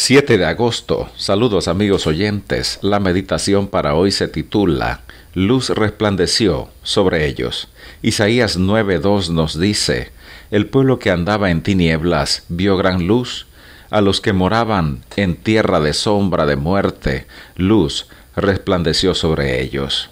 7 de agosto. Saludos amigos oyentes. La meditación para hoy se titula Luz resplandeció sobre ellos. Isaías 9.2 nos dice, El pueblo que andaba en tinieblas vio gran luz, a los que moraban en tierra de sombra de muerte, luz resplandeció sobre ellos.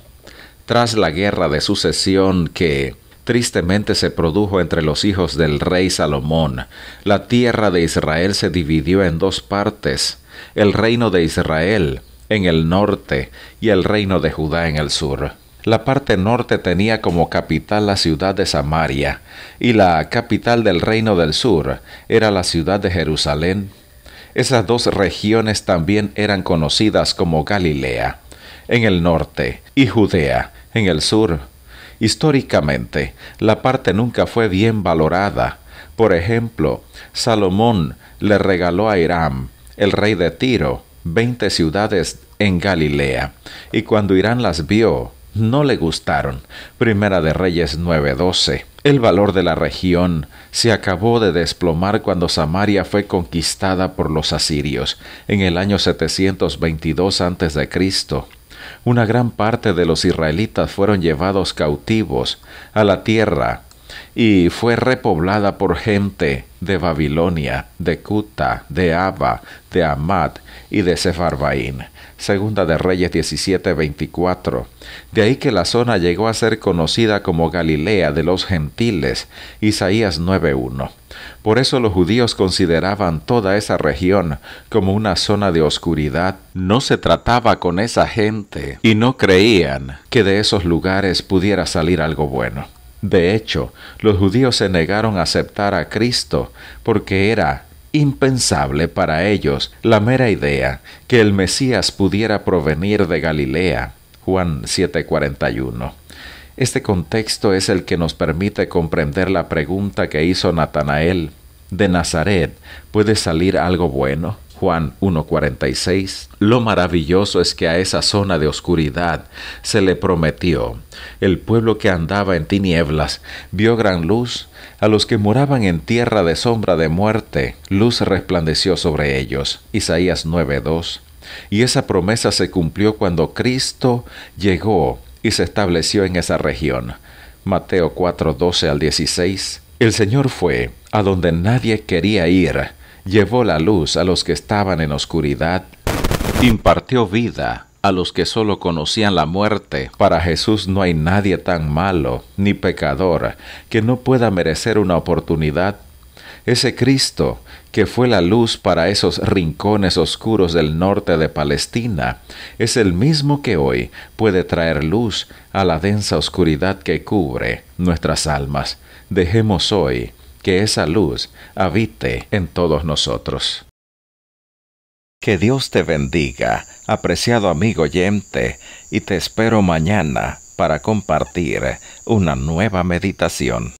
Tras la guerra de sucesión que tristemente se produjo entre los hijos del rey Salomón. La tierra de Israel se dividió en dos partes, el reino de Israel en el norte y el reino de Judá en el sur. La parte norte tenía como capital la ciudad de Samaria, y la capital del reino del sur era la ciudad de Jerusalén. Esas dos regiones también eran conocidas como Galilea, en el norte, y Judea, en el sur, Históricamente, la parte nunca fue bien valorada. Por ejemplo, Salomón le regaló a Irán, el rey de Tiro, 20 ciudades en Galilea, y cuando Irán las vio, no le gustaron. Primera de Reyes 9:12. El valor de la región se acabó de desplomar cuando Samaria fue conquistada por los asirios en el año 722 a.C una gran parte de los israelitas fueron llevados cautivos a la tierra y fue repoblada por gente de Babilonia, de Cuta, de Abba, de Amad y de Sefarbaín. Segunda de Reyes 17:24. De ahí que la zona llegó a ser conocida como Galilea de los gentiles. Isaías 9:1. Por eso los judíos consideraban toda esa región como una zona de oscuridad. No se trataba con esa gente y no creían que de esos lugares pudiera salir algo bueno. De hecho, los judíos se negaron a aceptar a Cristo porque era impensable para ellos la mera idea que el Mesías pudiera provenir de Galilea. Juan 7:41. Este contexto es el que nos permite comprender la pregunta que hizo Natanael. De Nazaret puede salir algo bueno. Juan 1.46. Lo maravilloso es que a esa zona de oscuridad se le prometió. El pueblo que andaba en tinieblas vio gran luz. A los que moraban en tierra de sombra de muerte, luz resplandeció sobre ellos. Isaías 9.2. Y esa promesa se cumplió cuando Cristo llegó y se estableció en esa región. Mateo 4, 12 al 16. El Señor fue a donde nadie quería ir, llevó la luz a los que estaban en oscuridad, impartió vida a los que solo conocían la muerte. Para Jesús no hay nadie tan malo ni pecador que no pueda merecer una oportunidad ese Cristo que fue la luz para esos rincones oscuros del norte de Palestina, es el mismo que hoy puede traer luz a la densa oscuridad que cubre nuestras almas. Dejemos hoy que esa luz habite en todos nosotros. Que Dios te bendiga, apreciado amigo oyente, y te espero mañana para compartir una nueva meditación.